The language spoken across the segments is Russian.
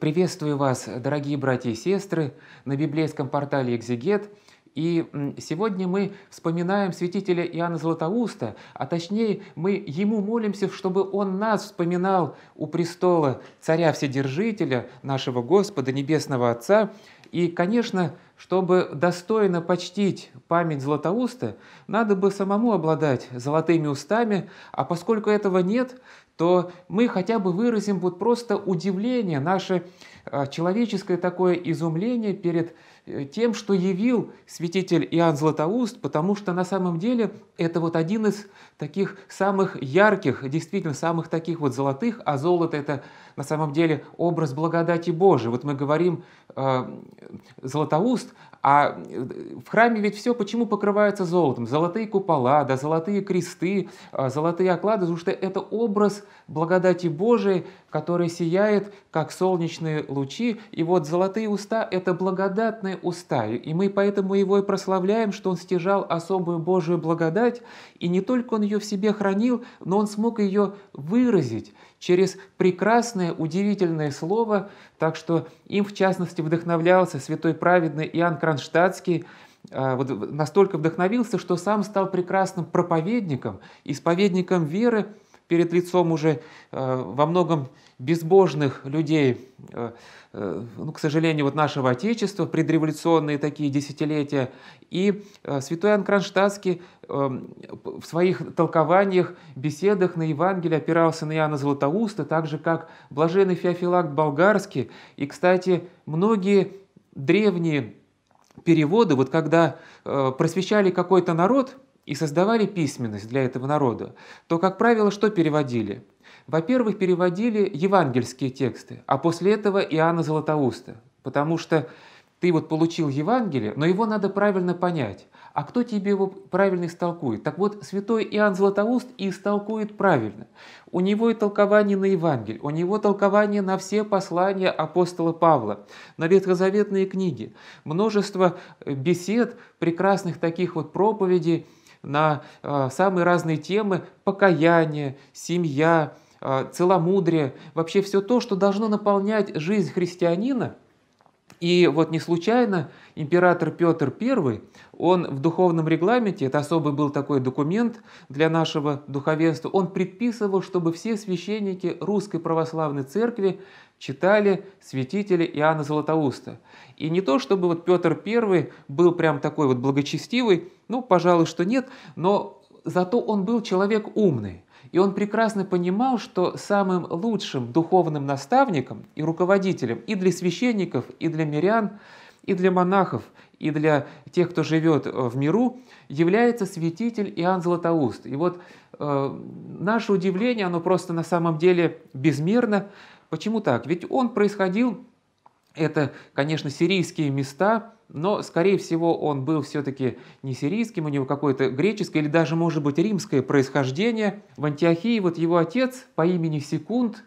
Приветствую вас, дорогие братья и сестры, на библейском портале «Экзегет». И сегодня мы вспоминаем святителя Иоанна Златоуста, а точнее мы ему молимся, чтобы он нас вспоминал у престола Царя Вседержителя, нашего Господа, Небесного Отца. И, конечно, чтобы достойно почтить память Златоуста, надо бы самому обладать золотыми устами, а поскольку этого нет, то мы хотя бы выразим вот просто удивление, наше а, человеческое такое изумление перед э, тем, что явил святитель Иоанн Златоуст, потому что на самом деле это вот один из таких самых ярких, действительно самых таких вот золотых, а золото это на самом деле образ благодати Божией. Вот мы говорим э, Златоуст, а э, в храме ведь все почему покрывается золотом? Золотые купола, да, золотые кресты, а, золотые оклады, потому что это образ благодати Божией, который сияет, как солнечные лучи. И вот золотые уста – это благодатные уста. И мы поэтому его и прославляем, что он стяжал особую Божию благодать. И не только он ее в себе хранил, но он смог ее выразить через прекрасное, удивительное слово, так что им, в частности, вдохновлялся святой праведный Иоанн Кронштадтский, а, вот настолько вдохновился, что сам стал прекрасным проповедником, исповедником веры перед лицом уже а, во многом безбожных людей, а, ну, к сожалению, вот нашего Отечества, предреволюционные такие десятилетия. И святой Иоанн Кронштадтский Эм, в своих толкованиях, беседах на Евангелие опирался на Иоанна Златоуста, так же как блаженный Феофилакт Болгарский. И, кстати, многие древние переводы, вот когда э, просвещали какой-то народ и создавали письменность для этого народа, то, как правило, что переводили? Во-первых, переводили евангельские тексты, а после этого Иоанна Златоуста, потому что ты вот получил Евангелие, но его надо правильно понять а кто тебе его правильно истолкует? Так вот, святой Иоанн Златоуст и истолкует правильно. У него и толкование на Евангелие, у него толкование на все послания апостола Павла, на ветхозаветные книги, множество э, бесед, прекрасных таких вот проповедей на э, самые разные темы – покаяние, семья, э, целомудрие, вообще все то, что должно наполнять жизнь христианина – и вот не случайно император Петр I, он в духовном регламенте, это особый был такой документ для нашего духовенства, он предписывал, чтобы все священники Русской Православной Церкви читали святителя Иоанна Златоуста. И не то, чтобы вот Петр I был прям такой вот благочестивый, ну, пожалуй, что нет, но зато он был человек умный. И он прекрасно понимал, что самым лучшим духовным наставником и руководителем и для священников, и для мирян, и для монахов, и для тех, кто живет э, в миру, является святитель Иоанн Златоуст. И вот э, наше удивление, оно просто на самом деле безмерно. Почему так? Ведь он происходил, это, конечно, сирийские места – но, скорее всего, он был все-таки не сирийским, у него какое-то греческое или даже, может быть, римское происхождение. В Антиохии вот его отец по имени Секунд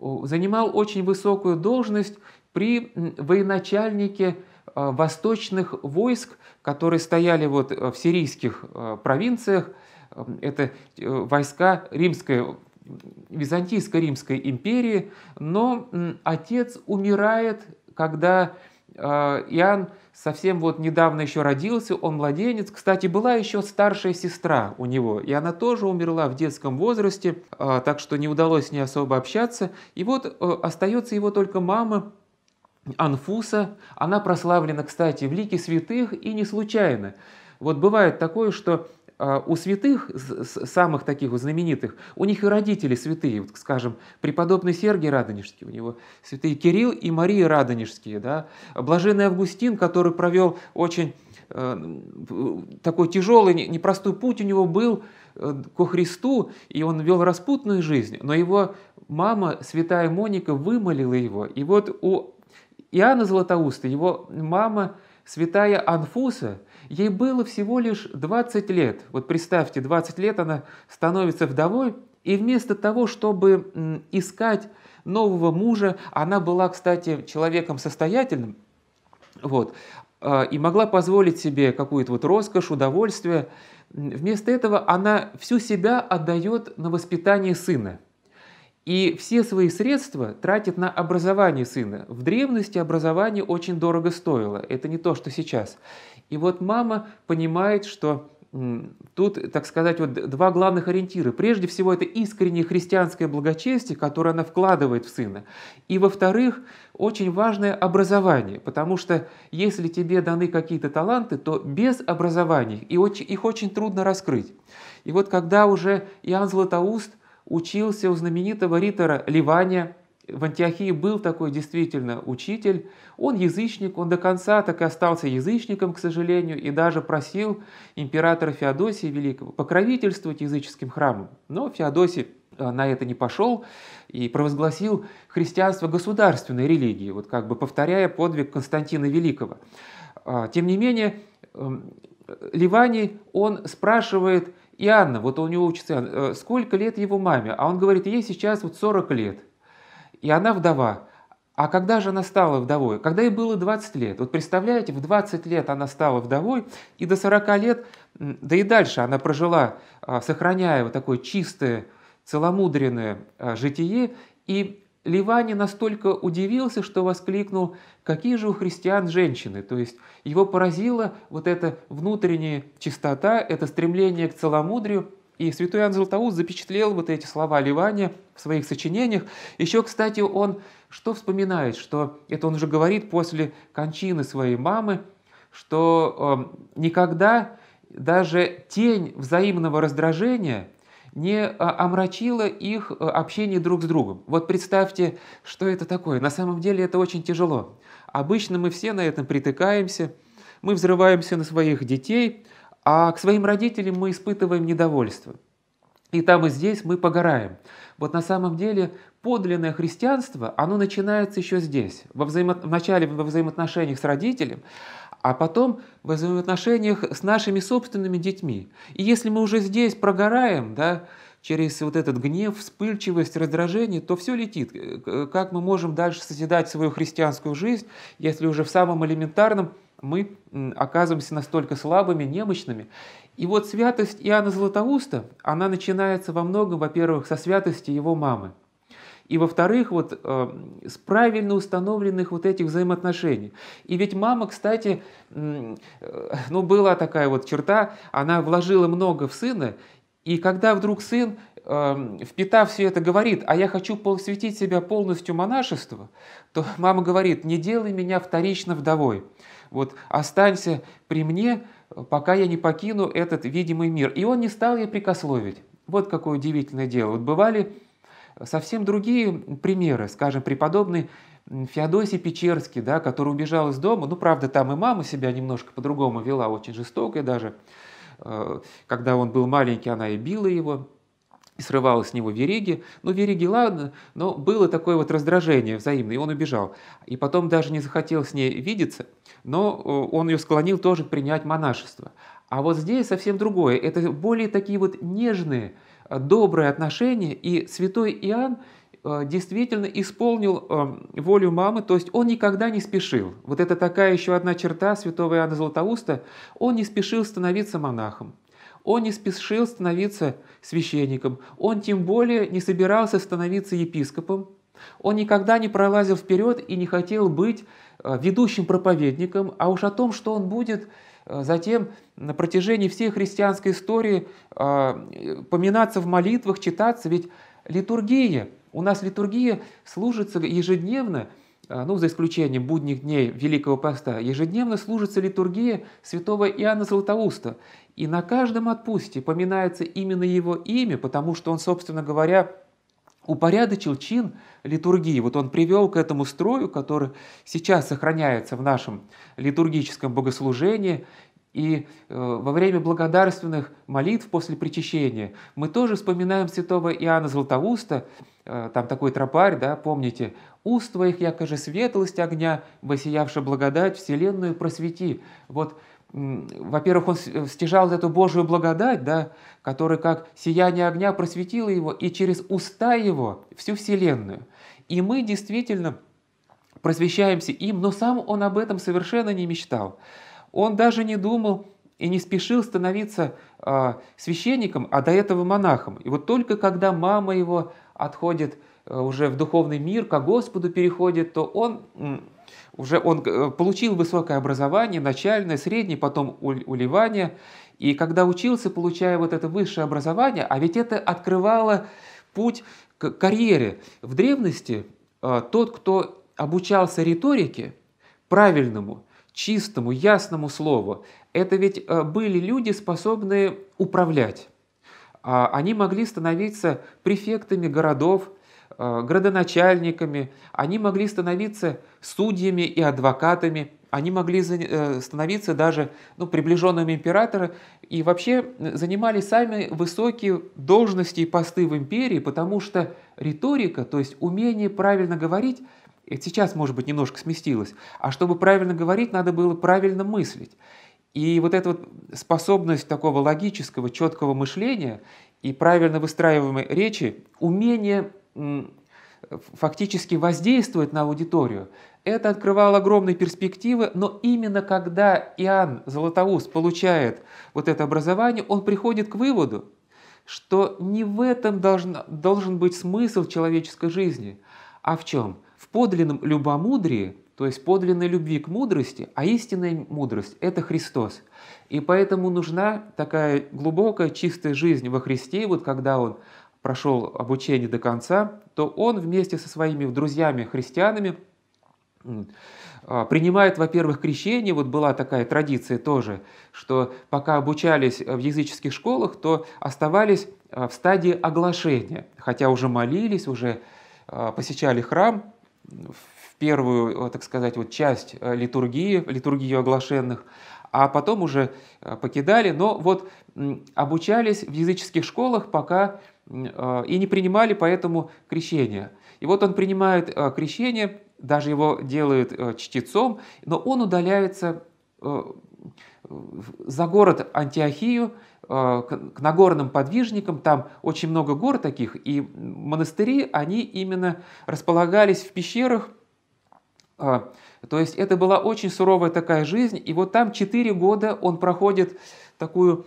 занимал очень высокую должность при военачальнике а, восточных войск, которые стояли вот э, в сирийских э, провинциях. Это э, войска римской, византийской римской империи, но отец умирает, когда Иоанн совсем вот недавно еще родился, он младенец. Кстати, была еще старшая сестра у него, и она тоже умерла в детском возрасте, а, так что не удалось с ней особо общаться. И вот э, остается его только мама, Анфуса. Она прославлена, кстати, в лике святых, и не случайно. Вот бывает такое, что а, у святых, самых таких вот знаменитых, у них и родители святые, вот, скажем, преподобный Сергий Радонежский, у него святые Кирилл и Мария Радонежские, да, блаженный Августин, который провел очень э, такой тяжелый, непростой путь у него был э, ко Христу, и он вел распутную жизнь, но его мама, святая Моника, вымолила его. И вот у Иоанна Златоуста его мама святая Анфуса, ей было всего лишь 20 лет. Вот представьте, 20 лет она становится вдовой, и вместо того, чтобы искать нового мужа, она была, кстати, человеком состоятельным, вот, а, и могла позволить себе какую-то вот роскошь, удовольствие. Вместо этого она всю себя отдает на воспитание сына – и все свои средства тратит на образование сына. В древности образование очень дорого стоило. Это не то, что сейчас. И вот мама понимает, что Тут, так сказать, вот два главных ориентира. Прежде всего, это искреннее христианское благочестие, которое она вкладывает в сына. И, во-вторых, очень важное образование, потому что если тебе даны какие-то таланты, то без образования их очень, их очень трудно раскрыть. И вот когда уже Иоанн Златоуст – учился у знаменитого ритора Ливания. В Антиохии был такой действительно учитель. Он язычник, он до конца так и остался язычником, к сожалению, и даже просил императора Феодосия Великого покровительствовать языческим храмам. Но Феодосий э, на это не пошел и провозгласил христианство государственной религией, вот как бы повторяя подвиг Константина Великого. А, тем не менее, эм, Ливаний, он спрашивает и Анна, вот у него учится, «Э, сколько лет его маме? А он говорит, ей сейчас вот 40 лет. И она вдова. А когда же она стала вдовой? Когда ей было 20 лет. Вот представляете, в 20 лет она стала вдовой, и до 40 лет, да и дальше она прожила, а, сохраняя вот такое чистое, целомудренное а, житие, и Ливани настолько удивился, что воскликнул «Какие же у христиан женщины?» То есть его поразила вот эта внутренняя чистота, это стремление к целомудрию, и святой Иоанн Златоуст запечатлел вот эти слова Ливания в своих сочинениях. Еще, кстати, он что вспоминает, что это он уже говорит после кончины своей мамы, что э, никогда даже тень взаимного раздражения не э, омрачило их э, общение друг с другом. Вот представьте, что это такое. На самом деле это очень тяжело. Обычно мы все на этом притыкаемся, мы взрываемся на своих детей, а к своим родителям мы испытываем недовольство. И там и здесь мы погораем. Вот на самом деле подлинное христианство, оно начинается еще здесь, во взаимо... вначале во взаимоотношениях с родителем, а потом в взаимоотношениях с нашими собственными детьми. И если мы уже здесь прогораем, да, через вот этот гнев, вспыльчивость, раздражение, то все летит. Э, э, как мы можем дальше созидать свою христианскую жизнь, если уже в самом элементарном мы оказываемся настолько слабыми, немощными. И вот святость Иоанна Златоуста, она начинается во многом, во-первых, со святости его мамы – и, во-вторых, вот э, с правильно установленных вот этих взаимоотношений. И ведь мама, кстати, э, ну, была такая вот черта, она вложила много в сына, и когда вдруг сын, э, впитав все это, говорит, а я хочу посвятить себя полностью монашеству, то мама говорит, не делай меня вторично вдовой. Вот останься при мне, пока я не покину этот видимый мир. И он не стал ей прикословить. Вот какое удивительное дело. Вот бывали Совсем другие примеры, скажем, преподобный Феодосий Печерский, да, который убежал из дома, ну, правда, там и мама себя немножко по-другому вела, очень жестокая даже. Э, когда он был маленький, она и била его, и срывала с него вереги. Ну, вереги, ладно, но было такое вот раздражение взаимное, и он убежал. И потом даже не захотел с ней видеться, но э, он ее склонил тоже принять монашество. А вот здесь совсем другое. Это более такие вот нежные, Э, добрые отношения, и святой Иоанн э, действительно исполнил э, волю мамы, то есть он никогда не спешил. Вот это такая еще одна черта святого Иоанна Златоуста. Он не спешил становиться монахом, он не спешил становиться священником, он тем более не собирался становиться епископом, он никогда не пролазил вперед и не хотел быть ведущим проповедником, а уж о том, что он будет Э, затем на протяжении всей христианской истории э, поминаться в молитвах, читаться, ведь литургия, у нас литургия служится ежедневно, э, ну, за исключением будних дней Великого Поста, ежедневно служится литургия святого Иоанна Златоуста. И на каждом отпусте поминается именно его имя, потому что он, собственно говоря, упорядочил чин литургии. Вот он привел к этому строю, который сейчас сохраняется в нашем литургическом богослужении. И э, во время благодарственных молитв после причащения мы тоже вспоминаем святого Иоанна Златоуста, э, там такой тропарь, да, помните, «Уст твоих якоже светлость огня, воссиявшая благодать, вселенную просвети». Вот во-первых, он э, стяжал эту Божию благодать, да, которая как сияние огня просветила его и через уста его всю Вселенную. И мы действительно просвещаемся им, но сам он об этом совершенно не мечтал. Он даже не думал и не спешил становиться э, священником, а до этого монахом. И вот только когда мама его отходит э, уже в духовный мир, к Господу переходит, то он уже он э, получил высокое образование, начальное, среднее, потом уливание. И когда учился, получая вот это высшее образование, а ведь это открывало путь к карьере. В древности э, тот, кто обучался риторике, правильному, чистому, ясному слову, это ведь э, были люди, способные управлять. А они могли становиться префектами городов, Э, градоначальниками, они могли становиться судьями и адвокатами, они могли э, становиться даже ну, приближенными императора и вообще э, занимали сами высокие должности и посты в империи, потому что риторика, то есть умение правильно говорить, сейчас, может быть, немножко сместилось, а чтобы правильно говорить, надо было правильно мыслить. И вот эта вот способность такого логического, четкого мышления и правильно выстраиваемой речи, умение фактически воздействует на аудиторию. Это открывало огромные перспективы, но именно когда Иоанн Златоуст получает вот это образование, он приходит к выводу, что не в этом должен, должен быть смысл человеческой жизни, а в чем? В подлинном любомудрии, то есть подлинной любви к мудрости, а истинная мудрость – это Христос. И поэтому нужна такая глубокая, чистая жизнь во Христе, вот когда Он прошел обучение до конца, то он вместе со своими друзьями-христианами а, принимает, во-первых, крещение, вот была такая традиция тоже, что пока обучались в языческих школах, то оставались а, в стадии оглашения, хотя уже молились, уже а, посещали храм в первую, э, так сказать, вот часть э, литургии, литургию оглашенных, а потом уже э, покидали, но вот обучались в языческих школах, пока Э, и не принимали поэтому крещения И вот он принимает э, крещение, даже его делают э, чтецом, но он удаляется за город Антиохию, к нагорным подвижникам, там очень много гор таких, и монастыри, они именно располагались в пещерах, то есть это была очень суровая такая жизнь, и вот там 4 года он проходит такую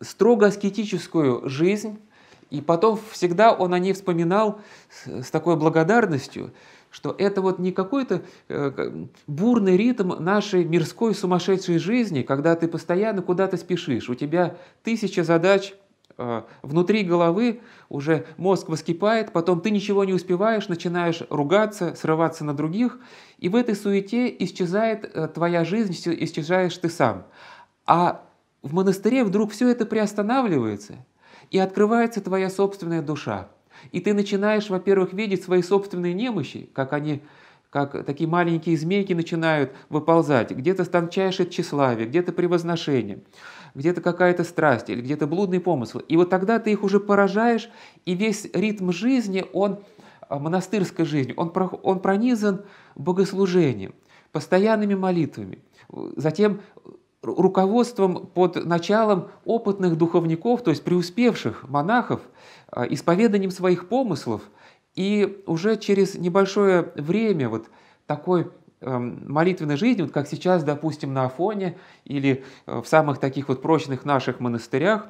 строго аскетическую жизнь, и потом всегда он о ней вспоминал с такой благодарностью, что это вот не какой-то э, бурный ритм нашей мирской сумасшедшей жизни, когда ты постоянно куда-то спешишь, у тебя тысяча задач, э, внутри головы уже мозг воскипает, потом ты ничего не успеваешь, начинаешь ругаться, срываться на других, и в этой суете исчезает э, твоя жизнь, исчезаешь ты сам. А в монастыре вдруг все это приостанавливается – и открывается твоя собственная душа. И ты начинаешь, во-первых, видеть свои собственные немощи, как они как такие маленькие змейки начинают выползать. Где-то тончайшее тщеславие, где-то превозношение, где-то какая-то страсть или где-то блудный помысл. И вот тогда ты их уже поражаешь, и весь ритм жизни, он а, монастырской жизни, он, он пронизан богослужением, постоянными молитвами, затем руководством под началом опытных духовников, то есть преуспевших монахов, а, исповеданием своих помыслов, и уже через небольшое время вот такой эм, молитвенной жизни, вот как сейчас, допустим, на Афоне или э, в самых таких вот прочных наших монастырях,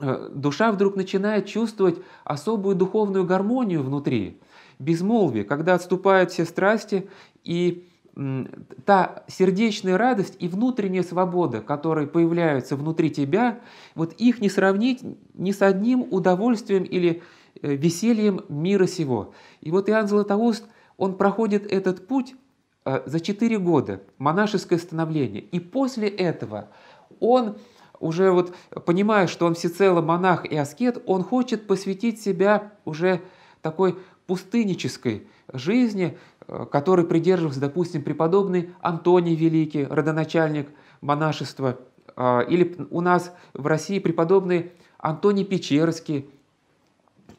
э, душа вдруг начинает чувствовать особую духовную гармонию внутри, безмолвие, когда отступают все страсти и та сердечная радость и внутренняя свобода, которые появляются внутри тебя, вот их не сравнить ни с одним удовольствием или э, весельем мира сего. И вот Иоанн Златоуст, он проходит этот путь э, за четыре года, монашеское становление. И после этого он уже вот понимая, что он всецело монах и аскет, он хочет посвятить себя уже такой пустынической жизни, Э, который придерживался, допустим, преподобный Антоний Великий, родоначальник монашества, а, или у нас в России преподобный Антоний Печерский,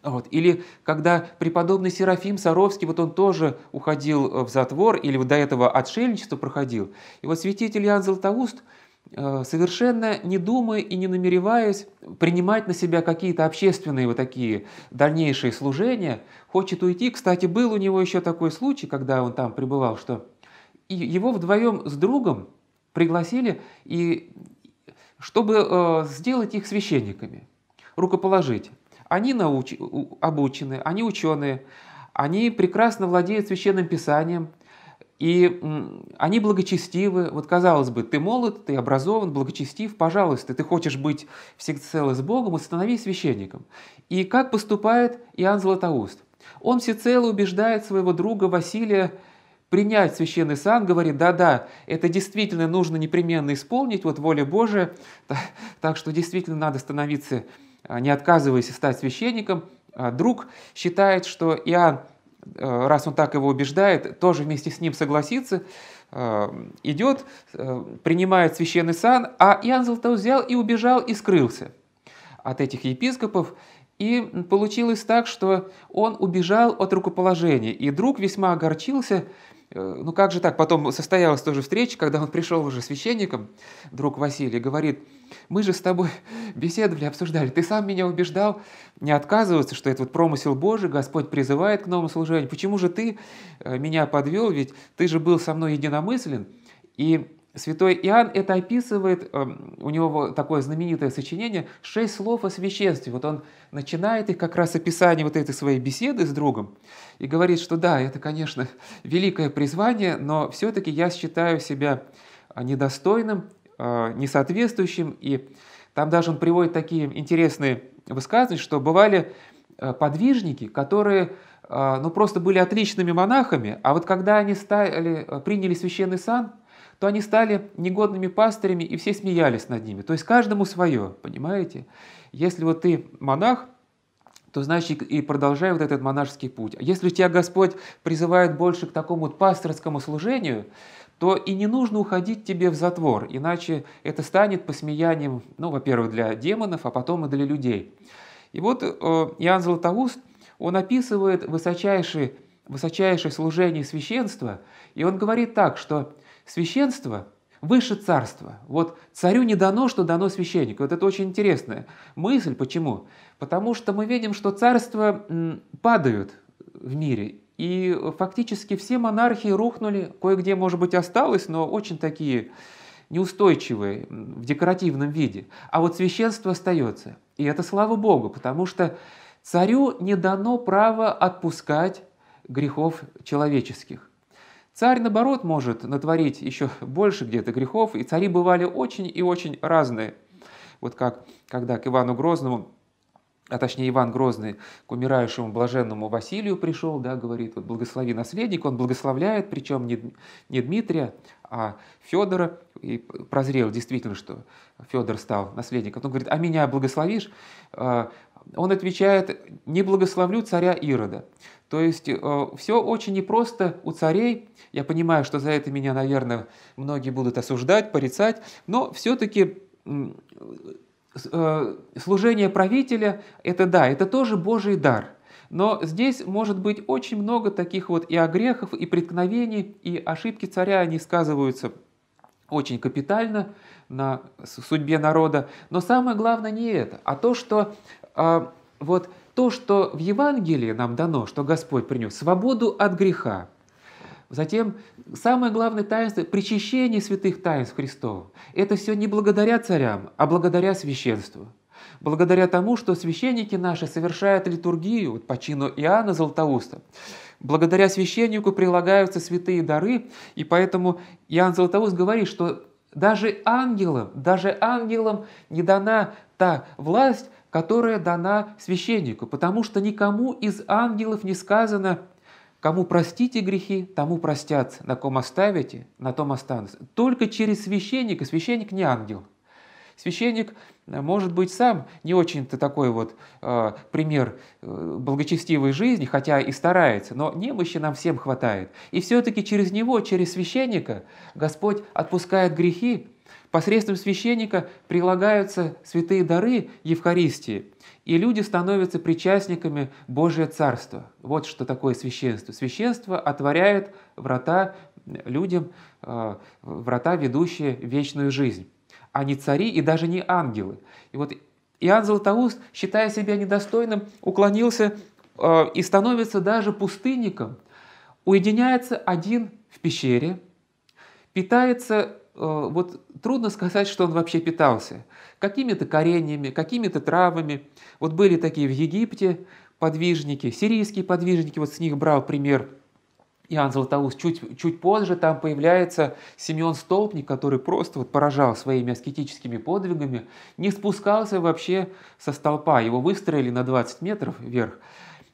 вот. Или когда преподобный Серафим Саровский, вот он тоже уходил в затвор, или вот до этого отшельничество проходил. И вот святитель Иоанн Златоуст – Э, совершенно не думая и не намереваясь принимать на себя какие-то общественные вот такие дальнейшие служения, хочет уйти. Кстати, был у него еще такой случай, когда он там пребывал, что его вдвоем с другом пригласили, и, чтобы э, сделать их священниками, рукоположить. Они науч... обучены, они ученые, они прекрасно владеют священным писанием – и они благочестивы. Вот казалось бы, ты молод, ты образован, благочестив, пожалуйста, ты хочешь быть всецело с Богом и становись священником. И как поступает Иоанн Златоуст? Он всецело убеждает своего друга Василия принять священный сан, говорит, да-да, это действительно нужно непременно исполнить, вот воля Божия, так что действительно надо становиться, а, не отказываясь стать священником. А друг считает, что Иоанн Э, раз он так его убеждает, тоже вместе с ним согласится, э, идет, э, принимает священный сан, а Иоанн Златоуст взял и убежал и скрылся от этих епископов. И получилось так, что он убежал от рукоположения, и друг весьма огорчился, Э, ну как же так? Потом состоялась тоже встреча, когда он пришел уже священником, друг Василий, говорит, мы же с тобой беседовали, обсуждали, ты сам меня убеждал не отказываться, что это вот промысел Божий, Господь призывает к новому служению. Почему же ты э, меня подвел? Ведь ты же был со мной единомыслен, и Святой Иоанн это описывает, эм, у него такое знаменитое сочинение «Шесть слов о священстве». Вот он начинает их как раз описание вот этой своей беседы с другом и говорит, что да, это, конечно, великое призвание, но все-таки я считаю себя э, недостойным, э, несоответствующим. И там даже он приводит такие интересные высказывания, что бывали э, подвижники, которые ну, просто были отличными монахами, а вот когда они стали, приняли священный сан – то они стали негодными пастырями, и все смеялись над ними. То есть каждому свое, понимаете? Если вот ты монах, то значит и продолжай вот этот монашеский путь. А если тебя Господь призывает больше к такому вот пасторскому служению, то и не нужно уходить тебе в затвор, иначе это станет посмеянием, ну, во-первых, для демонов, а потом и для людей. И вот э, Иоанн Златоуст, он описывает высочайшее, высочайшее служение священства, и он говорит так, что Священство выше царства. Вот царю не дано, что дано священнику. Вот это очень интересная мысль. Почему? Потому что мы видим, что царства падают в мире. И фактически все монархии рухнули, кое-где, может быть, осталось, но очень такие неустойчивые в декоративном виде. А вот священство остается. И это слава Богу, потому что царю не дано право отпускать грехов человеческих. Царь, наоборот, может натворить еще больше где-то грехов, и цари бывали очень и очень разные. Вот как, когда к Ивану Грозному а точнее Иван Грозный к умирающему блаженному Василию пришел, да, говорит, вот благослови наследник, он благословляет, причем не, не Дмитрия, а Федора, и прозрел действительно, что Федор стал наследником. Он говорит, а меня благословишь? А он отвечает, не благословлю царя Ирода. То есть э, все очень непросто у царей. Я понимаю, что за это меня, наверное, многие будут осуждать, порицать, но все-таки э, служение правителя – это да, это тоже Божий дар. Но здесь может быть очень много таких вот и огрехов, и преткновений, и ошибки царя, они сказываются очень капитально на судьбе народа. Но самое главное не это, а то, что э, вот то, что в Евангелии нам дано, что Господь принес свободу от греха, Затем самое главное таинство – причащение святых таинств Христов. Это все не благодаря царям, а благодаря священству. Благодаря тому, что священники наши совершают литургию по чину Иоанна Златоуста. Благодаря священнику прилагаются святые дары, и поэтому Иоанн Златоуст говорит, что даже ангелам, даже ангелам не дана та власть, которая дана священнику, потому что никому из ангелов не сказано Кому простите грехи, тому простят, на ком оставите, на том останутся. Только через священника, священник не ангел. Священник, э, может быть, сам не очень-то такой вот э, пример э, благочестивой жизни, хотя и старается, но немощи нам всем хватает. И все-таки через него, через священника, Господь отпускает грехи, Посредством священника прилагаются святые дары Евхаристии, и люди становятся причастниками Божия Царства. Вот что такое священство. Священство отворяет врата людям, э, врата, ведущие вечную жизнь, а не цари и даже не ангелы. И вот Иоанн Златоуст, считая себя недостойным, уклонился э, и становится даже пустынником, уединяется один в пещере, питается Э, вот трудно сказать, что он вообще питался. Какими-то кореньями, какими-то травами. Вот были такие в Египте подвижники, сирийские подвижники, вот с них брал пример Иоанн Златоуст. Чуть, чуть позже там появляется Симеон Столпник, который просто вот поражал своими аскетическими подвигами, не спускался вообще со столпа. Его выстроили на 20 метров вверх,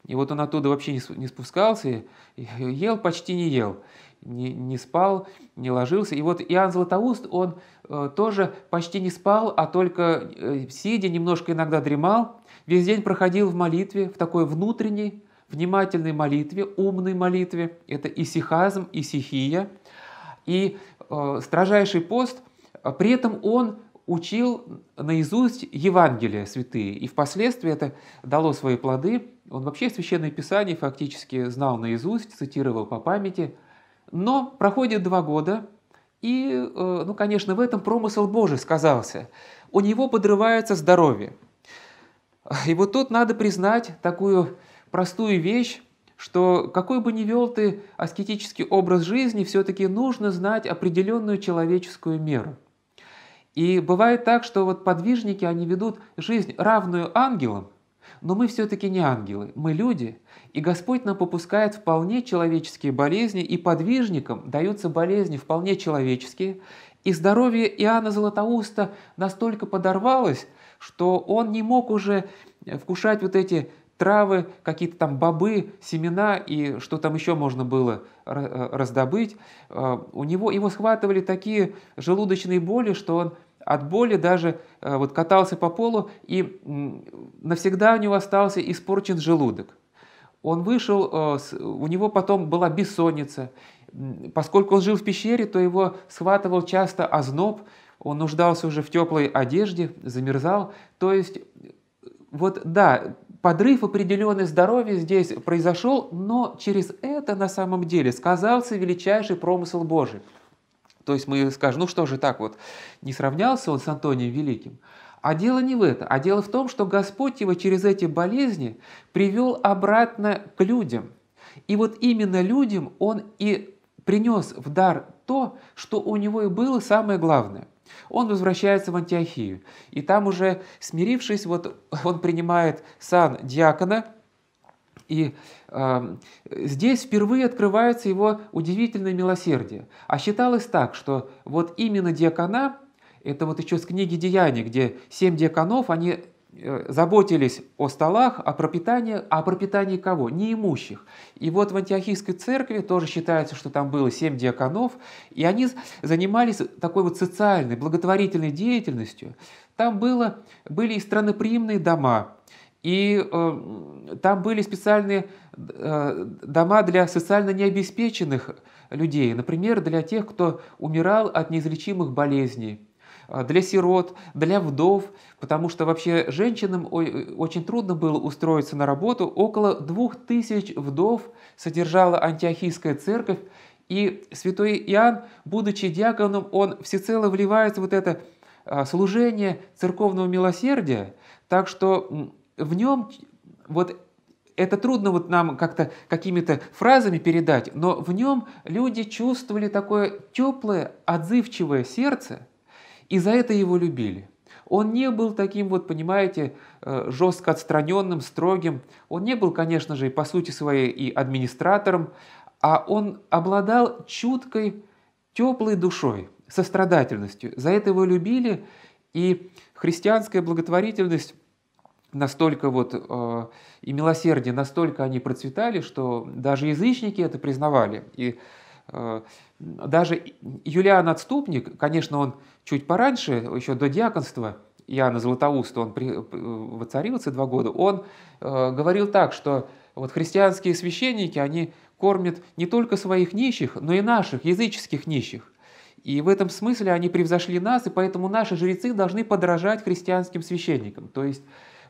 и вот он оттуда вообще не спускался, ел почти не ел не, не спал, не ложился. И вот Иоанн Златоуст, он э, тоже почти не спал, а только э, сидя, немножко иногда дремал. Весь день проходил в молитве, в такой внутренней, внимательной молитве, умной молитве. Это и сихазм, И сихия, э, строжайший пост. При этом он учил наизусть Евангелие святые, и впоследствии это дало свои плоды. Он вообще Священное Писание фактически знал наизусть, цитировал по памяти – но проходит два года, и, э, ну, конечно, в этом промысел Божий сказался. У него подрывается здоровье. И вот тут надо признать такую простую вещь, что какой бы ни вел ты аскетический образ жизни, все-таки нужно знать определенную человеческую меру. И бывает так, что вот подвижники, они ведут жизнь равную ангелам, но мы все-таки не ангелы, мы люди, и Господь нам попускает вполне человеческие болезни, и подвижникам даются болезни вполне человеческие, и здоровье Иоанна Златоуста настолько подорвалось, что он не мог уже вкушать вот эти травы, какие-то там бобы, семена и что там еще можно было э, раздобыть. Э, у него его схватывали такие желудочные боли, что он от боли даже э, вот катался по полу и навсегда у него остался испорчен желудок. Он вышел, э, у него потом была бессонница. Поскольку он жил в пещере, то его схватывал часто озноб, он нуждался уже в теплой одежде, замерзал. То есть, э, вот да, подрыв определенной здоровья здесь произошел, но через это на самом деле сказался величайший промысел Божий. То есть мы скажем, ну что же так вот, не сравнялся он с Антонием Великим. А дело не в этом, а дело в том, что Господь его через эти болезни привел обратно к людям. И вот именно людям он и принес в дар то, что у него и было самое главное. Он возвращается в Антиохию, и там уже смирившись, вот он принимает сан диакона, и здесь впервые открывается его удивительное милосердие. А считалось так, что вот именно диакона, это вот еще с книги «Деяний», где семь диаконов, они э, заботились о столах, о пропитании, а о пропитании кого? Неимущих. И вот в Антиохийской церкви тоже считается, что там было семь диаконов, и они занимались такой вот социальной, благотворительной деятельностью. Там было, были и страноприимные дома, и э, там были специальные э, дома для социально необеспеченных людей, например, для тех, кто умирал от неизлечимых болезней э, для сирот, для вдов, потому что вообще женщинам э, очень трудно было устроиться на работу. Около двух тысяч вдов содержала антиохийская церковь, и святой Иоанн, будучи диаконом, он всецело вливается в вот это э, служение церковного милосердия, так что в нем вот это трудно вот нам как-то какими-то фразами передать, но в нем люди чувствовали такое теплое, отзывчивое сердце, и за это его любили. Он не был таким вот, понимаете, э, жестко отстраненным, строгим. Он не был, конечно же, и по сути своей и администратором, а он обладал чуткой, теплой душой, сострадательностью. За это его любили, и христианская благотворительность настолько вот э, и милосердие настолько они процветали, что даже язычники это признавали. И э, даже Юлиан Отступник, конечно, он чуть пораньше, еще до диаконства Иоанна Златоуста, он при, воцарился два года, он э, говорил так, что вот христианские священники, они кормят не только своих нищих, но и наших, языческих нищих. И в этом смысле они превзошли нас, и поэтому наши жрецы должны подражать христианским священникам. То есть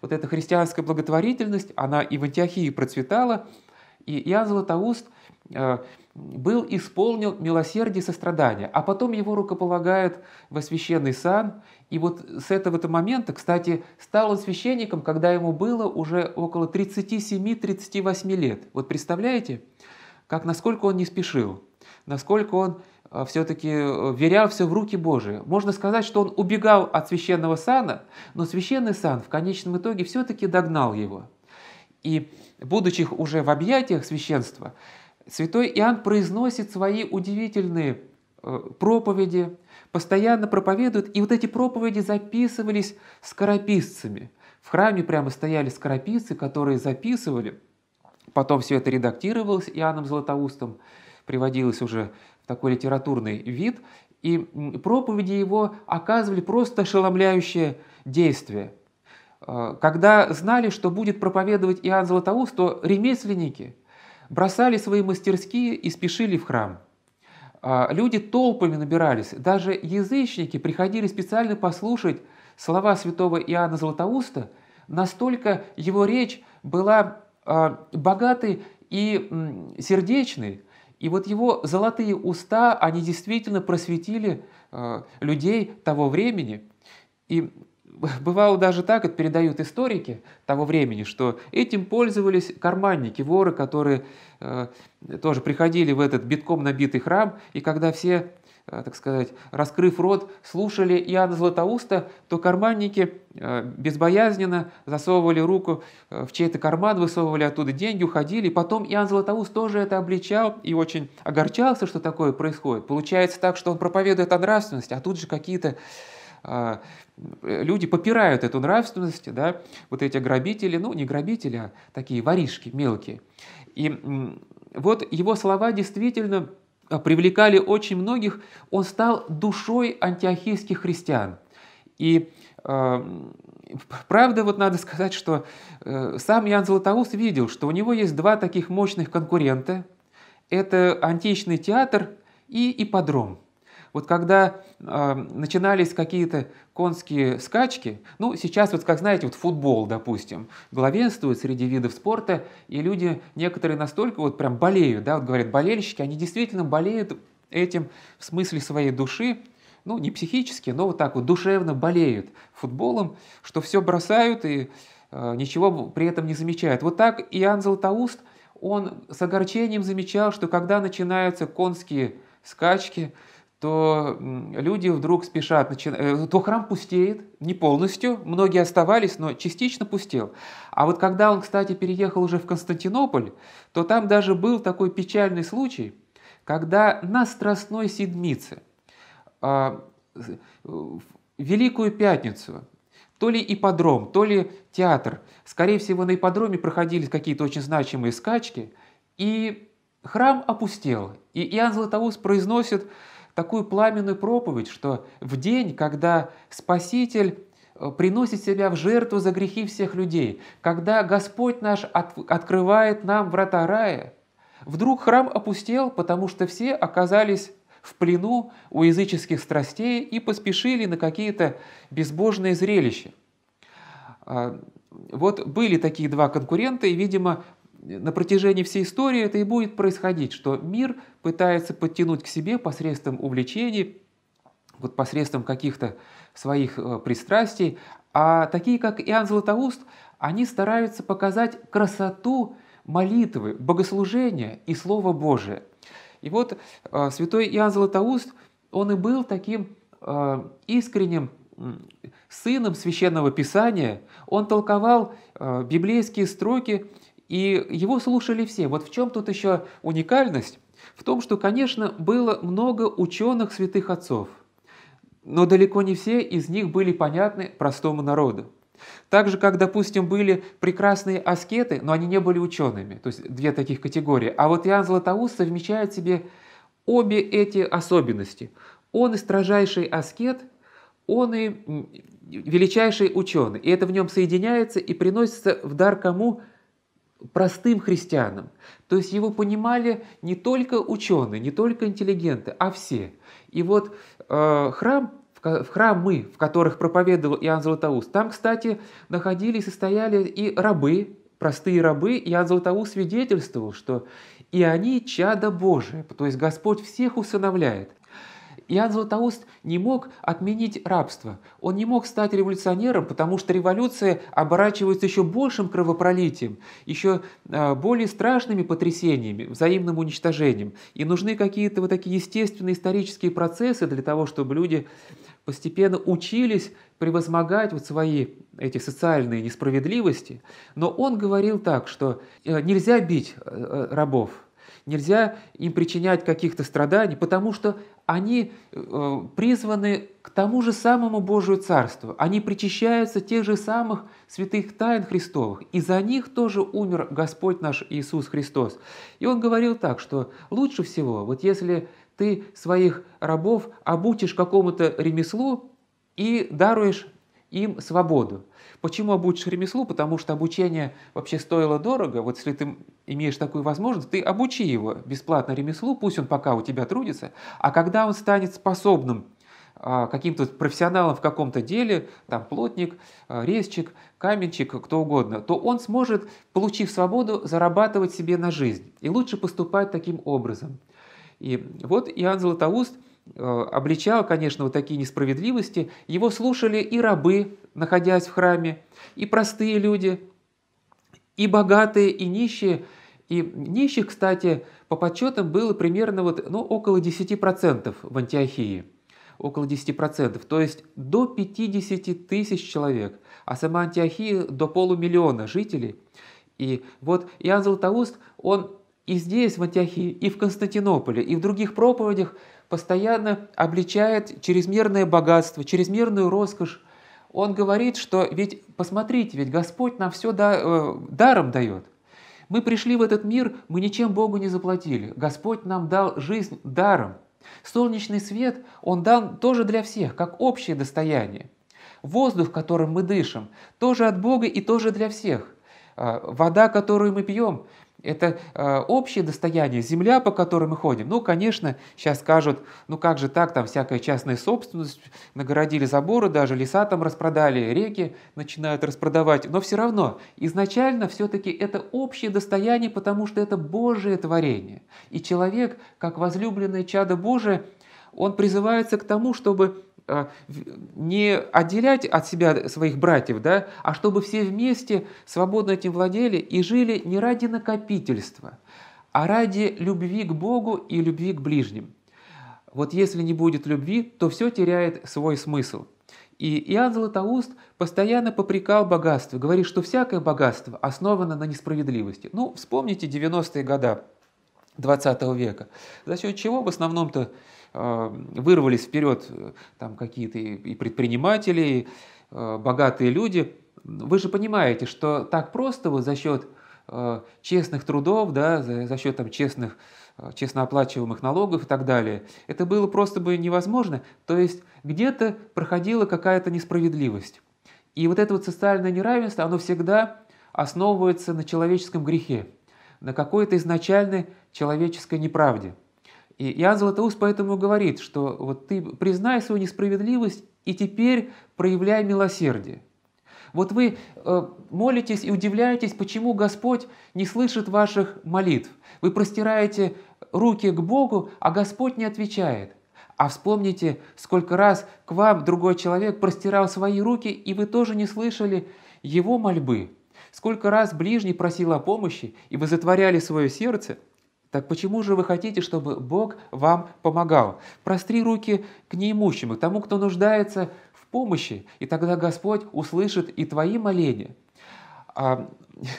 вот эта христианская благотворительность, она и в Антиохии процветала, и Иоанн Златоуст э, был исполнил милосердие и сострадание, а потом его рукополагают во священный сан. И вот с этого-то момента, кстати, стал он священником, когда ему было уже около 37-38 лет. Вот представляете, как насколько он не спешил, насколько он Э, все-таки э, верял все в руки Божии. Можно сказать, что он убегал от священного сана, но священный сан в конечном итоге все-таки догнал его. И, будучи уже в объятиях священства, святой Иоанн произносит свои удивительные э, проповеди, постоянно проповедует, и вот эти проповеди записывались скорописцами. В храме прямо стояли скорописцы, которые записывали, потом все это редактировалось Иоанном Златоустом, приводилось уже такой литературный вид, и проповеди его оказывали просто ошеломляющее действие. Э, когда знали, что будет проповедовать Иоанн Златоуст, то ремесленники бросали свои мастерские и спешили в храм. Э, люди толпами набирались, даже язычники приходили специально послушать слова святого Иоанна Златоуста, настолько его речь была э, богатой и сердечной, и вот его золотые уста, они действительно просветили э, людей того времени. И бывало даже так, это передают историки того времени, что этим пользовались карманники, воры, которые э, тоже приходили в этот битком набитый храм, и когда все Э, так сказать, раскрыв рот, слушали Иоанна Златоуста, то карманники э, безбоязненно засовывали руку э, в чей-то карман, высовывали оттуда деньги, уходили. потом Иоанн Златоуст тоже это обличал и очень огорчался, что такое происходит. Получается так, что он проповедует о нравственности, а тут же какие-то люди попирают эту нравственность, да, вот эти грабители, ну не грабители, а такие воришки мелкие. И вот его слова действительно а, привлекали очень многих, он стал душой антиохийских христиан. И а, Правда, вот надо сказать, что э, сам Ян Златоуст видел, что у него есть два таких мощных конкурента. Это античный театр и ипподром. Вот когда э, начинались какие-то конские скачки, ну, сейчас вот, как знаете, вот футбол, допустим, главенствует среди видов спорта, и люди некоторые настолько вот прям болеют, да, вот говорят, болельщики, они действительно болеют этим в смысле своей души, ну, не психически, но вот так вот душевно болеют футболом, что все бросают и э, ничего при этом не замечают. Вот так и Иоанн Тауст, он с огорчением замечал, что когда начинаются конские скачки, то люди вдруг спешат, начи... Э, то храм пустеет, не полностью, многие оставались, но частично пустел. А вот когда он, кстати, переехал уже в Константинополь, то там даже был такой печальный случай, когда на Страстной Седмице, а, в Великую Пятницу, то ли ипподром, то ли театр, скорее всего, на ипподроме проходили какие-то очень значимые скачки, и храм опустел. И Иоанн Златоуст произносит такую пламенную проповедь, что в день, когда Спаситель э, приносит себя в жертву за грехи всех людей, когда Господь наш от, открывает нам врата рая, вдруг храм опустел, потому что все оказались в плену у языческих страстей и поспешили на какие-то безбожные зрелища. А, вот были такие два конкурента, и, видимо, на протяжении всей истории это и будет происходить, что мир пытается подтянуть к себе посредством увлечений, вот посредством каких-то своих э, пристрастий, а такие, как Иоанн Златоуст, они стараются показать красоту молитвы, богослужения и Слова Божия. И вот э, святой Иоанн Златоуст, он и был таким э, искренним сыном священного писания, он толковал библейские строки и его слушали все. Вот в чем тут еще уникальность? В том, что, конечно, было много ученых святых отцов, но далеко не все из них были понятны простому народу. Так же, как, допустим, были прекрасные аскеты, но они не были учеными, то есть две таких категории. А вот Иоанн Златоуст совмещает в себе обе эти особенности. Он и строжайший аскет, он и величайший ученый. И это в нем соединяется и приносится в дар кому – простым христианам. То есть его понимали не только ученые, не только интеллигенты, а все. И вот э, храм, в храмы, в которых проповедовал Иоанн Златоуст, там, кстати, находились и стояли и рабы, простые рабы. Иоанн Златоуст свидетельствовал, что и они чадо Божие, то есть Господь всех усыновляет. Иоанн Златоуст не мог отменить рабство. Он не мог стать революционером, потому что революция оборачивается еще большим кровопролитием, еще а, более страшными потрясениями, взаимным уничтожением. И нужны какие-то вот такие естественные исторические процессы для того, чтобы люди постепенно учились превозмогать вот свои эти социальные несправедливости. Но он говорил так, что э, нельзя бить э, э, рабов, нельзя им причинять каких-то страданий, потому что они э, призваны к тому же самому Божию Царству. Они причащаются тех же самых святых тайн Христовых. И за них тоже умер Господь наш Иисус Христос. И он говорил так, что лучше всего, вот если ты своих рабов обучишь какому-то ремеслу и даруешь им свободу. Почему обучишь ремеслу? Потому что обучение вообще стоило дорого. Вот если ты имеешь такую возможность, ты обучи его бесплатно ремеслу, пусть он пока у тебя трудится, а когда он станет способным а, каким-то профессионалом в каком-то деле, там плотник, а, резчик, каменщик, кто угодно, то он сможет, получив свободу, зарабатывать себе на жизнь. И лучше поступать таким образом. И вот Иоанн Златоуст Э, обличал, конечно, вот такие несправедливости, его слушали и рабы, находясь в храме, и простые люди, и богатые, и нищие. И нищих, кстати, по подсчетам было примерно вот, ну, около 10% в Антиохии. Около 10%, то есть до 50 тысяч человек, а сама Антиохия до полумиллиона жителей. И вот Иоанн Златоуст, он и здесь, в Антиохии, и в Константинополе, и в других проповедях – постоянно обличает чрезмерное богатство, чрезмерную роскошь. Он говорит, что ведь посмотрите, ведь Господь нам все да, э, даром дает. Мы пришли в этот мир, мы ничем Богу не заплатили. Господь нам дал жизнь даром. Солнечный свет Он дан тоже для всех, как общее достояние. Воздух, которым мы дышим, тоже от Бога и тоже для всех. Э, вода, которую мы пьем, это э, общее достояние, земля, по которой мы ходим. Ну, конечно, сейчас скажут, ну как же так, там всякая частная собственность, нагородили заборы даже, леса там распродали, реки начинают распродавать. Но все равно, изначально все-таки это общее достояние, потому что это Божие творение. И человек, как возлюбленное чадо Божие, он призывается к тому, чтобы а, не отделять от себя своих братьев, да, а чтобы все вместе свободно этим владели и жили не ради накопительства, а ради любви к Богу и любви к ближним. Вот если не будет любви, то все теряет свой смысл. И Иоанн Златоуст постоянно попрекал богатство, говорит, что всякое богатство основано на несправедливости. Ну, вспомните 90-е годы 20 века, за счет чего в основном-то а, вырвались вперед э, там какие-то и предприниматели, и э, богатые люди. Вы же понимаете, что так просто вот за счет э, честных трудов, да, за, за счет там честных, честно оплачиваемых налогов и так далее, это было просто бы невозможно. То есть где-то проходила какая-то несправедливость. И вот это вот социальное неравенство, оно всегда основывается на человеческом грехе, на какой-то изначальной человеческой неправде – и Иоанн Златоуст поэтому говорит, что вот ты признай свою несправедливость и теперь проявляй милосердие. Вот вы э, молитесь и удивляетесь, почему Господь не слышит ваших молитв. Вы простираете руки к Богу, а Господь не отвечает. А вспомните, сколько раз к вам другой человек простирал свои руки, и вы тоже не слышали его мольбы. Сколько раз ближний просил о помощи, и вы затворяли свое сердце – так почему же вы хотите, чтобы Бог вам помогал? Простри руки к неимущему, к тому, кто нуждается в помощи, и тогда Господь услышит и твои моления. А,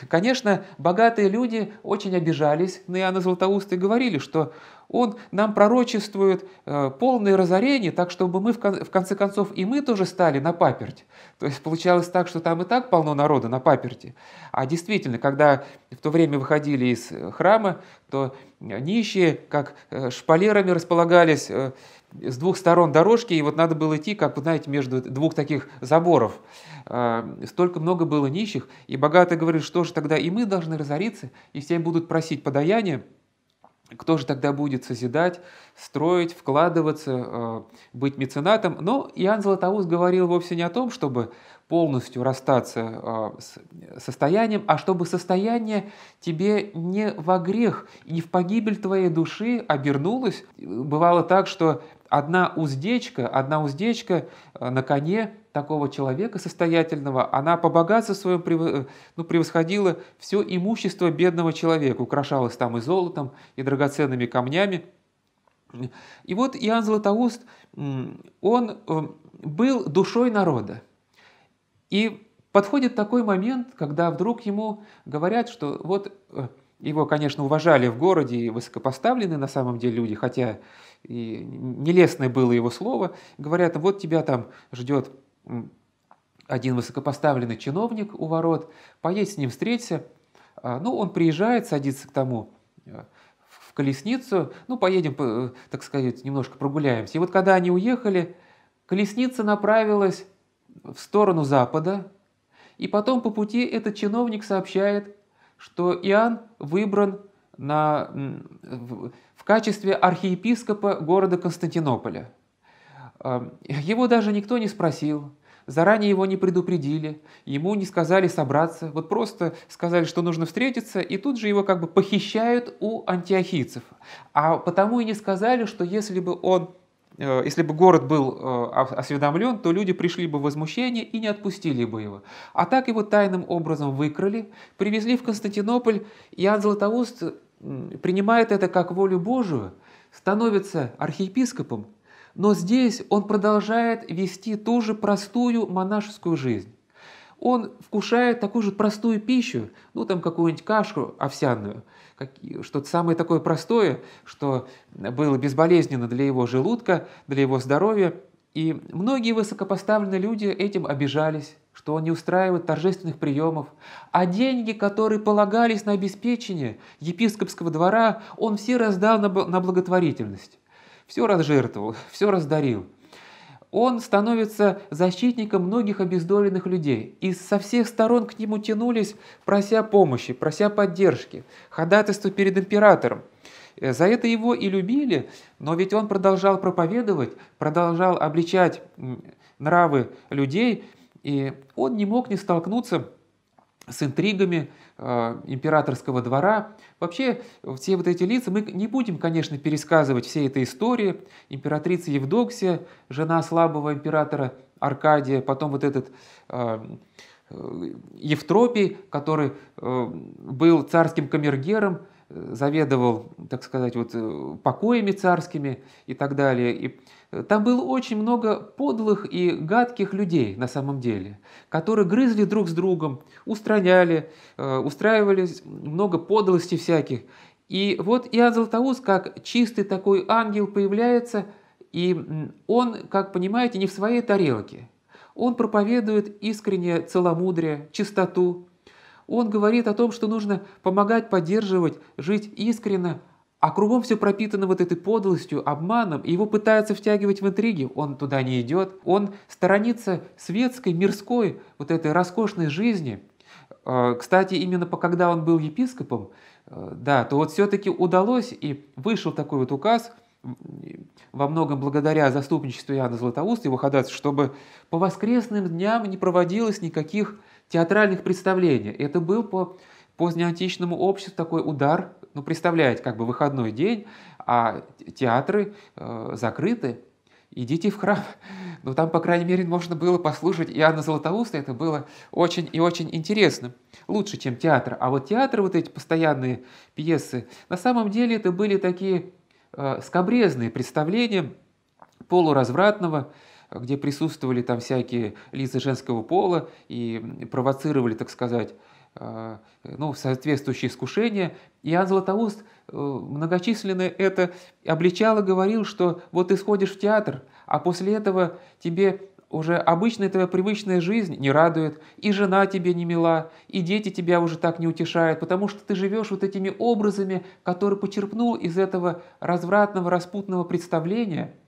конечно, богатые люди очень обижались на Иоанна Златоуста и говорили, что он нам пророчествует э, полное разорение, так чтобы мы в, конце концов и мы тоже стали на паперть. То есть получалось так, что там и так полно народа на паперти. А действительно, когда в то время выходили из э, храма, то нищие, как э, шпалерами располагались с двух сторон дорожки, и вот надо было идти, как вы знаете, между двух таких заборов. Столько много было нищих, и богатый говорит, что же тогда и мы должны разориться, и все будут просить подаяния кто же тогда будет созидать, строить, вкладываться, э, быть меценатом. Но ну, Иоанн Златоуст говорил вовсе не о том, чтобы полностью расстаться э, с состоянием, а чтобы состояние тебе не во грех и не в погибель твоей души обернулось. Бывало так, что одна уздечка, одна уздечка э, на коне такого человека состоятельного, она по богатству своем э, ну, превосходила все имущество бедного человека, украшалась там и золотом, и драгоценными камнями. И вот Иоанн Златоуст, он э, был душой народа. И подходит такой момент, когда вдруг ему говорят, что вот э, его, конечно, уважали в городе и высокопоставленные на самом деле люди, хотя и нелестное было его слово, говорят, вот тебя там ждет один высокопоставленный чиновник у ворот, поедет с ним встретиться. А, ну, он приезжает, садится к тому э, в колесницу, ну, поедем, э, так сказать, немножко прогуляемся. И вот когда они уехали, колесница направилась в сторону запада, и потом по пути этот чиновник сообщает, что Иоанн выбран на, в качестве архиепископа города Константинополя. Его даже никто не спросил, заранее его не предупредили, ему не сказали собраться, вот просто сказали, что нужно встретиться, и тут же его как бы похищают у антиохийцев. А потому и не сказали, что если бы он э, если бы город был э, осведомлен, то люди пришли бы в возмущение и не отпустили бы его. А так его тайным образом выкрали, привезли в Константинополь, Иоанн Златоуст принимает это как волю Божию, становится архиепископом, но здесь он продолжает вести ту же простую монашескую жизнь. Он вкушает такую же простую пищу, ну там какую-нибудь кашку овсяную, что-то самое такое простое, что было безболезненно для его желудка, для его здоровья. И многие высокопоставленные люди этим обижались, что он не устраивает торжественных приемов. А деньги, которые полагались на обеспечение епископского двора, он все раздал на благотворительность все разжертвовал, все раздарил. Он становится защитником многих обездоленных людей, и со всех сторон к нему тянулись, прося помощи, прося поддержки, ходатайство перед императором. Э, за это его и любили, но ведь он продолжал проповедовать, продолжал обличать нравы людей, и он не мог не столкнуться с интригами, Э, императорского двора. Вообще, все вот эти лица, мы не будем, конечно, пересказывать все этой истории. Императрица Евдоксия, жена слабого императора Аркадия, потом вот этот э, э, Евтропий, который был царским камергером, заведовал, так сказать, вот э, покоями царскими и так далее. И там было очень много подлых и гадких людей на самом деле, которые грызли друг с другом, устраняли, э, устраивались много подлости всяких. И вот Иоанн Златоуст, как чистый такой ангел, появляется, и он, как понимаете, не в своей тарелке. Он проповедует искреннее целомудрие, чистоту, он говорит о том, что нужно помогать, поддерживать, жить искренно, а кругом все пропитано вот этой подлостью, обманом, и его пытаются втягивать в интриги, он туда не идет. Он сторонится светской, мирской, вот этой роскошной жизни. А, кстати, именно по, когда он был епископом, э, да, то вот все-таки удалось, и вышел такой вот указ – во многом благодаря заступничеству Иоанна Златоуста, его ходатайству, чтобы по воскресным дням не проводилось никаких театральных представлений. Это был по позднеантичному обществу такой удар, ну, представляете, как бы выходной день, а театры э, закрыты, идите в храм. Ну, там, по крайней мере, можно было послушать Иоанна Златоуста, это было очень и очень интересно, лучше, чем театр. А вот театры, вот эти постоянные пьесы, на самом деле это были такие э, скобрезные представления полуразвратного, где присутствовали там всякие лица женского пола и провоцировали, так сказать, а, ну, соответствующие искушения. Иоанн Златоуст э, многочисленно это обличал и говорил, что вот ты сходишь в театр, а после этого тебе уже обычная твоя привычная жизнь не радует, и жена тебе не мила, и дети тебя уже так не утешают, потому что ты живешь вот этими образами, которые почерпнул из этого развратного, распутного представления –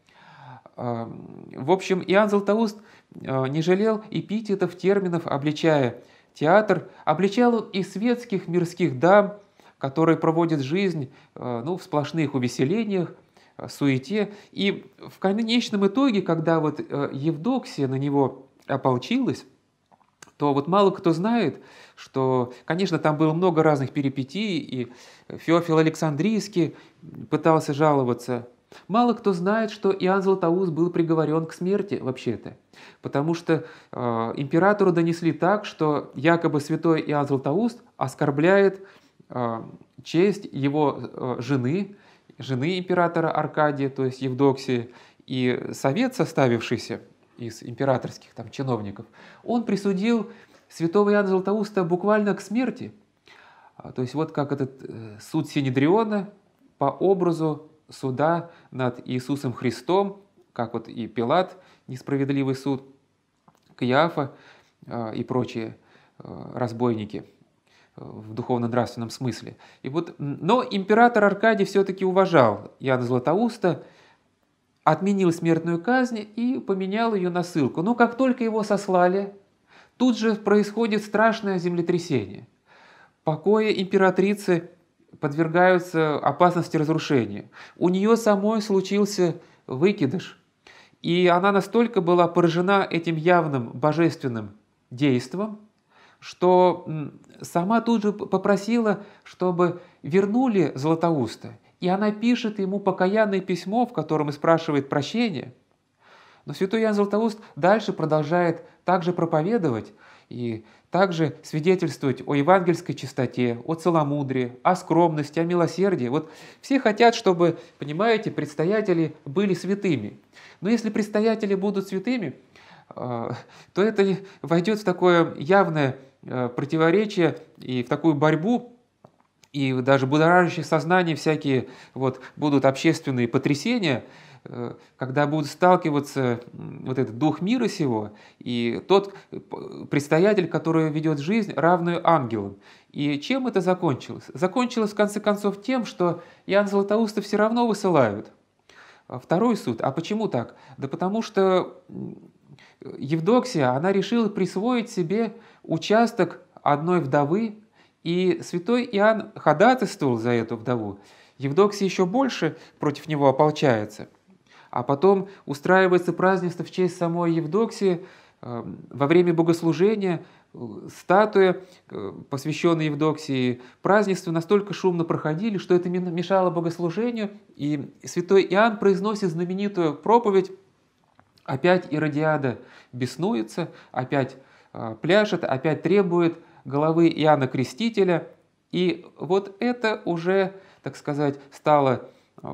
в общем, Иоанн Златоуст э, не жалел эпитетов, терминов, обличая театр, обличал он и светских мирских дам, которые проводят жизнь э, ну, в сплошных увеселениях, э, суете. И в конечном итоге, когда вот Евдоксия на него ополчилась, то вот мало кто знает, что, конечно, там было много разных перипетий, и Феофил Александрийский пытался жаловаться Мало кто знает, что Иоанн Златоуст был приговорен к смерти вообще-то, потому что э, императору донесли так, что якобы святой Иоанн Златоуст оскорбляет э, честь его э, жены, жены императора Аркадия, то есть Евдоксии, и совет, составившийся из императорских там, чиновников, он присудил святого Иоанна Златоуста буквально к смерти. А, то есть вот как этот э, суд Синедриона по образу суда над Иисусом Христом, как вот и Пилат, несправедливый суд, Каиафа э, и прочие э, разбойники э, в духовно-нравственном смысле. И вот, но император Аркадий все-таки уважал Яна Златоуста, отменил смертную казнь и поменял ее на ссылку. Но как только его сослали, тут же происходит страшное землетрясение. Покоя императрицы подвергаются опасности разрушения. У нее самой случился выкидыш, и она настолько была поражена этим явным божественным действом, что сама тут же попросила, чтобы вернули Златоуста. И она пишет ему покаянное письмо, в котором и спрашивает прощения. Но святой Иоанн Златоуст дальше продолжает также проповедовать, и также свидетельствовать о евангельской чистоте, о целомудрии, о скромности, о милосердии. Вот все хотят, чтобы, понимаете, предстоятели были святыми. Но если предстоятели будут святыми, э, то это войдет в такое явное э, противоречие и в такую борьбу, и даже будоражащие сознание всякие вот, будут общественные потрясения – Э, когда будут сталкиваться вот этот дух мира сего и тот предстоятель, который ведет жизнь, равную ангелам. И чем это закончилось? Закончилось, в конце концов, тем, что Иоанн Златоуста все равно высылают. А второй суд. А почему так? Да потому что Евдоксия, она решила присвоить себе участок одной вдовы, и святой Иоанн ходатайствовал за эту вдову. Евдоксия еще больше против него ополчается – а потом устраивается празднество в честь самой Евдоксии, э, во время богослужения э, статуя, э, посвященная Евдоксии, празднества настолько шумно проходили, что это мешало богослужению, и святой Иоанн произносит знаменитую проповедь «Опять Иродиада беснуется, опять пляшет, опять требует головы Иоанна Крестителя». И вот это уже, так сказать, стало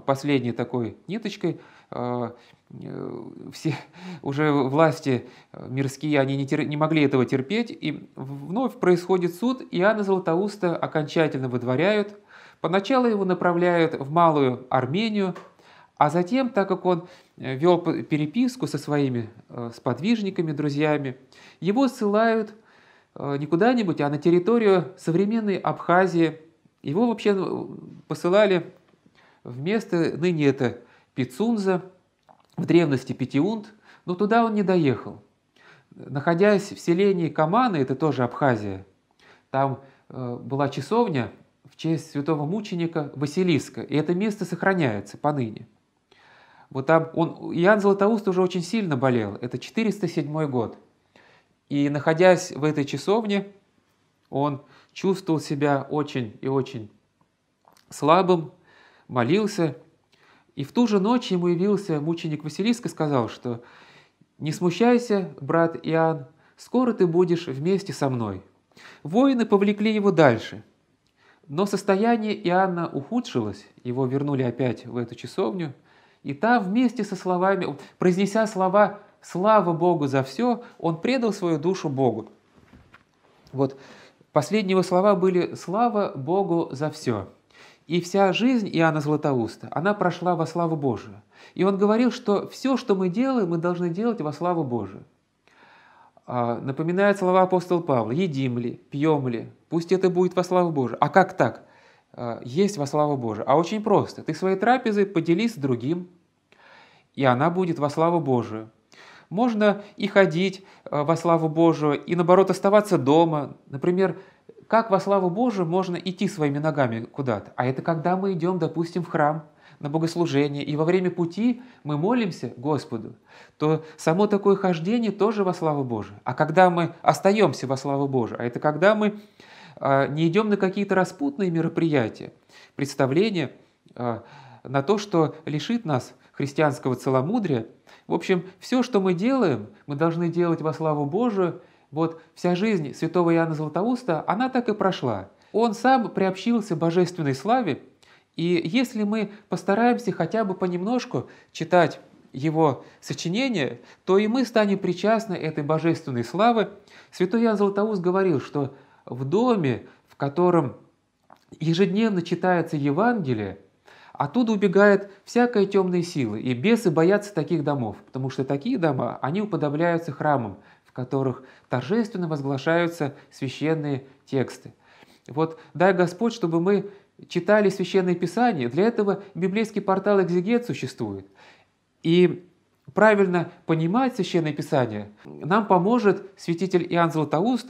последней такой ниточкой – а, э, все уже власти мирские, они не, тер, не могли этого терпеть, и вновь происходит суд, Иоанна Златоуста окончательно выдворяют. Поначалу его направляют в Малую Армению, а затем, так как он э, вел переписку со своими э, сподвижниками, друзьями, его ссылают не куда-нибудь, а на территорию современной Абхазии. Его вообще посылали в место, ныне это Пицунза, в древности Пятиунт, но туда он не доехал. Находясь в селении Каманы, это тоже Абхазия, там э, была часовня в честь святого мученика Василиска, и это место сохраняется поныне. Вот там он, Иоанн Златоуст уже очень сильно болел, это 407 год. И находясь в этой часовне, он чувствовал себя очень и очень слабым, молился, и в ту же ночь ему явился мученик Василиск и сказал, что «Не смущайся, брат Иоанн, скоро ты будешь вместе со мной». Воины повлекли его дальше. Но состояние Иоанна ухудшилось, его вернули опять в эту часовню, и там вместе со словами, произнеся слова «Слава Богу за все», он предал свою душу Богу. Вот последние его слова были «Слава Богу за все». И вся жизнь Иоанна Златоуста, она прошла во славу Божию. И он говорил, что все, что мы делаем, мы должны делать во славу Божию. А, Напоминает слова апостола Павла, едим ли, пьем ли, пусть это будет во славу Божию. А как так? А, есть во славу Божию. А очень просто. Ты свои трапезы поделись с другим, и она будет во славу Божию. Можно и ходить а, во славу Божию, и наоборот оставаться дома. Например, как во славу Божию можно идти своими ногами куда-то? А это когда мы идем, допустим, в храм, на богослужение, и во время пути мы молимся Господу, то само такое хождение тоже во славу Божию. А когда мы остаемся во славу Божию, а это когда мы а, не идем на какие-то распутные мероприятия, представления а, на то, что лишит нас христианского целомудрия. В общем, все, что мы делаем, мы должны делать во славу Божию – вот вся жизнь святого Иоанна Златоуста, она так и прошла. Он сам приобщился божественной славе, и если мы постараемся хотя бы понемножку читать его сочинения, то и мы станем причастны этой божественной славы. Святой Иоанн Златоуст говорил, что в доме, в котором ежедневно читается Евангелие, оттуда убегает всякая темная сила, и бесы боятся таких домов, потому что такие дома, они уподобляются храмам, которых торжественно возглашаются священные тексты. Вот дай Господь, чтобы мы читали священные писания. Для этого библейский портал «Экзегет» существует. И правильно понимать священное писание нам поможет святитель Иоанн Златоуст,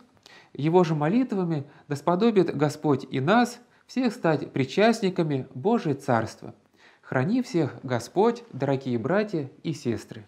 его же молитвами да сподобит Господь и нас, всех стать причастниками Божьего Царства. Храни всех Господь, дорогие братья и сестры!